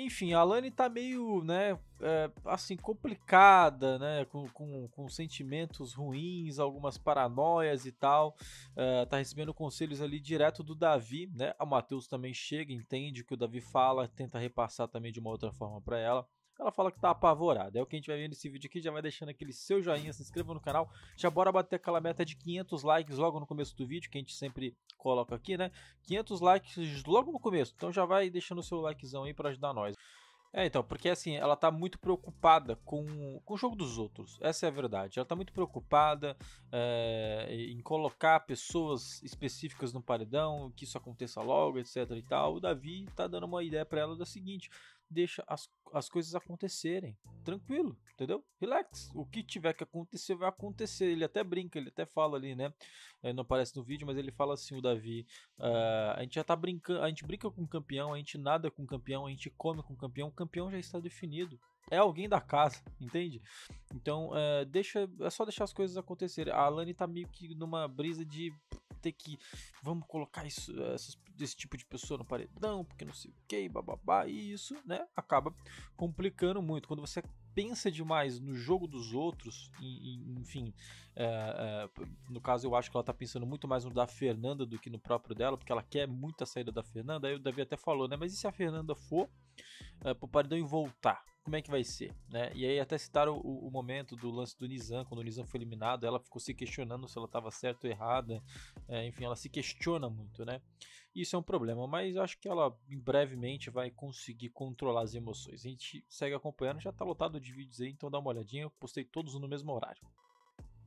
Enfim, a Lani tá meio, né, é, assim, complicada, né, com, com, com, sentimentos ruins, algumas paranoias e tal. É, tá recebendo conselhos ali direto do Davi, né? O Matheus também chega, entende o que o Davi fala, tenta repassar também de uma outra forma para ela ela fala que tá apavorada. É o que a gente vai vendo nesse vídeo aqui. Já vai deixando aquele seu joinha, se inscreva no canal. Já bora bater aquela meta de 500 likes logo no começo do vídeo, que a gente sempre coloca aqui, né? 500 likes logo no começo. Então já vai deixando o seu likezão aí para ajudar nós. É, então, porque assim, ela tá muito preocupada com, com o jogo dos outros, essa é a verdade. Ela tá muito preocupada é, em colocar pessoas específicas no paredão, que isso aconteça logo, etc e tal. O Davi tá dando uma ideia para ela da seguinte: deixa as, as coisas acontecerem. Tranquilo, entendeu? Relax. O que tiver que acontecer, vai acontecer. Ele até brinca, ele até fala ali, né? É, não aparece no vídeo, mas ele fala assim: o Davi, uh, a gente já tá brincando, a gente brinca com o campeão, a gente nada com o campeão, a gente come com o campeão, o campeão já está definido. É alguém da casa, entende? Então, uh, deixa, é só deixar as coisas acontecerem. A Alane tá meio que numa brisa de ter que vamos colocar isso, essas desse tipo de pessoa no paredão, porque não sei o que, bababá, e isso, né, acaba complicando muito. Quando você pensa demais no jogo dos outros, enfim, é, é, no caso eu acho que ela tá pensando muito mais no da Fernanda do que no próprio dela, porque ela quer muito a saída da Fernanda, aí o Davi até falou, né, mas e se a Fernanda for é, pro paredão e voltar? Como é que vai ser, né? E aí até citaram o, o momento do lance do Nizam, quando o Nizam foi eliminado, ela ficou se questionando se ela estava certa ou errada, é, enfim, ela se questiona muito, né? Isso é um problema, mas acho que ela brevemente vai conseguir controlar as emoções. A gente segue acompanhando, já está lotado de vídeos aí, então dá uma olhadinha. Eu postei todos no mesmo horário.